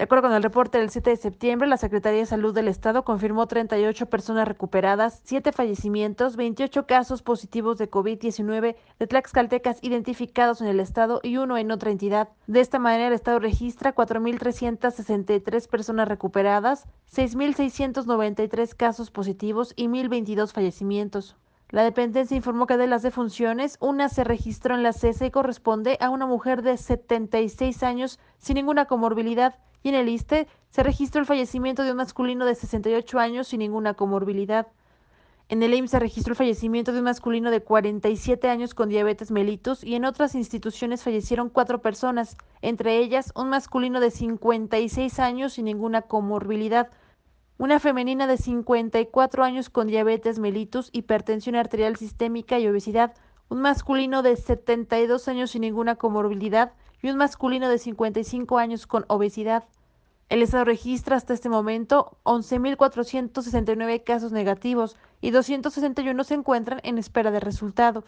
De acuerdo con el reporte del 7 de septiembre, la Secretaría de Salud del Estado confirmó 38 personas recuperadas, 7 fallecimientos, 28 casos positivos de COVID-19 de Tlaxcaltecas identificados en el Estado y uno en otra entidad. De esta manera, el Estado registra 4.363 personas recuperadas, 6.693 casos positivos y 1.022 fallecimientos. La dependencia informó que de las defunciones, una se registró en la CESA y corresponde a una mujer de 76 años sin ninguna comorbilidad y en el ISTE se registró el fallecimiento de un masculino de 68 años sin ninguna comorbilidad. En el IMSS se registró el fallecimiento de un masculino de 47 años con diabetes mellitus y en otras instituciones fallecieron cuatro personas, entre ellas un masculino de 56 años sin ninguna comorbilidad, una femenina de 54 años con diabetes mellitus, hipertensión arterial sistémica y obesidad, un masculino de 72 años sin ninguna comorbilidad, y un masculino de 55 años con obesidad. El Estado registra hasta este momento 11.469 casos negativos y 261 se encuentran en espera de resultado.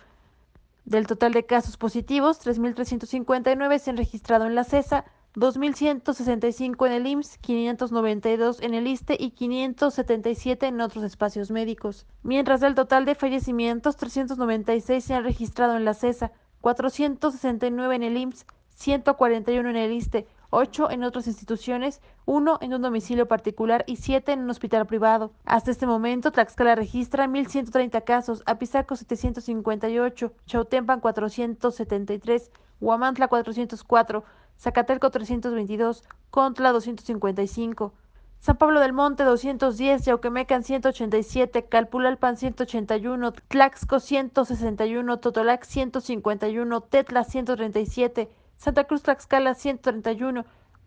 Del total de casos positivos, 3.359 se han registrado en la CESA, e 2.165 en el IMSS, 592 en el ISTE y 577 en otros espacios médicos. Mientras del total de fallecimientos, 396 se han registrado en la CESA, e 469 en el IMSS, 141 en el ISTE, 8 en otras instituciones, 1 en un domicilio particular y 7 en un hospital privado. Hasta este momento, Tlaxcala registra 1.130 casos, Apizaco 758, Chautempan 473, Huamantla 404, Zacatelco 322, Contla 255. San Pablo del Monte 210, Yauquemecan 187, Calpulalpan 181, Tlaxco 161, Totolac 151, Tetla 137, Santa Cruz Tlaxcala 131,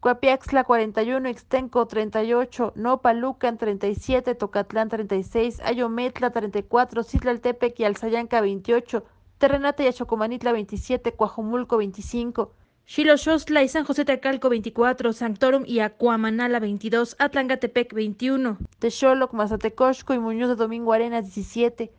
Cuapiaxla 41, Extenco, 38, Nopalucan 37, Tocatlán 36, Ayometla 34, Citlaltepec y Alzayanca 28, Terrenate y Achocomanitla 27, Cuajomulco 25, Xiloxostla y San José Tecalco 24, Sanctorum y Acuamanala 22, Atlangatepec 21, Texoloc, Mazatecosco y Muñoz de Domingo Arenas 17,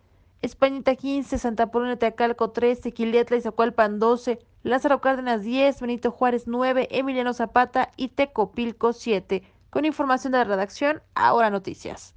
Españita 15, Santa Polonia, Teacalco 13, Quiletla y Zacualpan 12, Lázaro Cárdenas 10, Benito Juárez 9, Emiliano Zapata y Tecopilco 7. Con información de la redacción, ahora noticias.